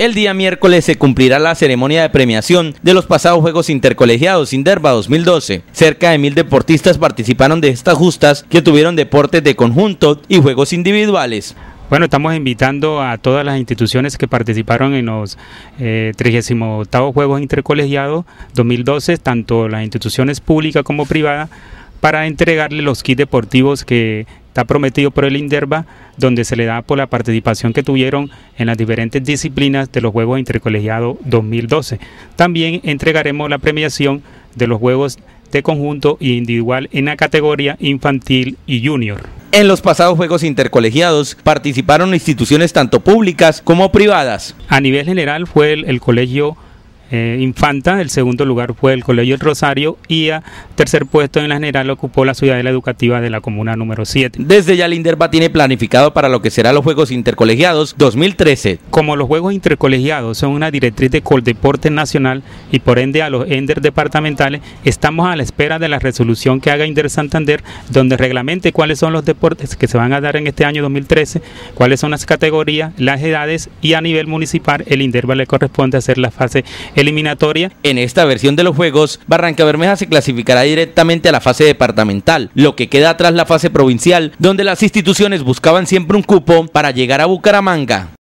El día miércoles se cumplirá la ceremonia de premiación de los pasados Juegos Intercolegiados Inderva 2012. Cerca de mil deportistas participaron de estas justas que tuvieron deportes de conjunto y juegos individuales. Bueno, estamos invitando a todas las instituciones que participaron en los 38 eh, Juegos Intercolegiados 2012, tanto las instituciones públicas como privadas, para entregarle los kits deportivos que está prometido por el INDERBA, donde se le da por la participación que tuvieron en las diferentes disciplinas de los Juegos Intercolegiados 2012. También entregaremos la premiación de los Juegos de conjunto e individual en la categoría infantil y junior. En los pasados Juegos Intercolegiados participaron instituciones tanto públicas como privadas. A nivel general fue el, el colegio eh, Infanta, el segundo lugar fue el Colegio El Rosario y a tercer puesto en la general ocupó la Ciudadela Educativa de la Comuna número 7. Desde ya el INDERBA tiene planificado para lo que serán los Juegos Intercolegiados 2013. Como los Juegos Intercolegiados son una directriz de Coldeporte Nacional y por ende a los ENDER departamentales, estamos a la espera de la resolución que haga Inder Santander donde reglamente cuáles son los deportes que se van a dar en este año 2013, cuáles son las categorías, las edades y a nivel municipal el INDERBA le corresponde hacer la fase eliminatoria. En esta versión de los Juegos, Barranca Bermeja se clasificará directamente a la fase departamental, lo que queda atrás la fase provincial, donde las instituciones buscaban siempre un cupo para llegar a Bucaramanga.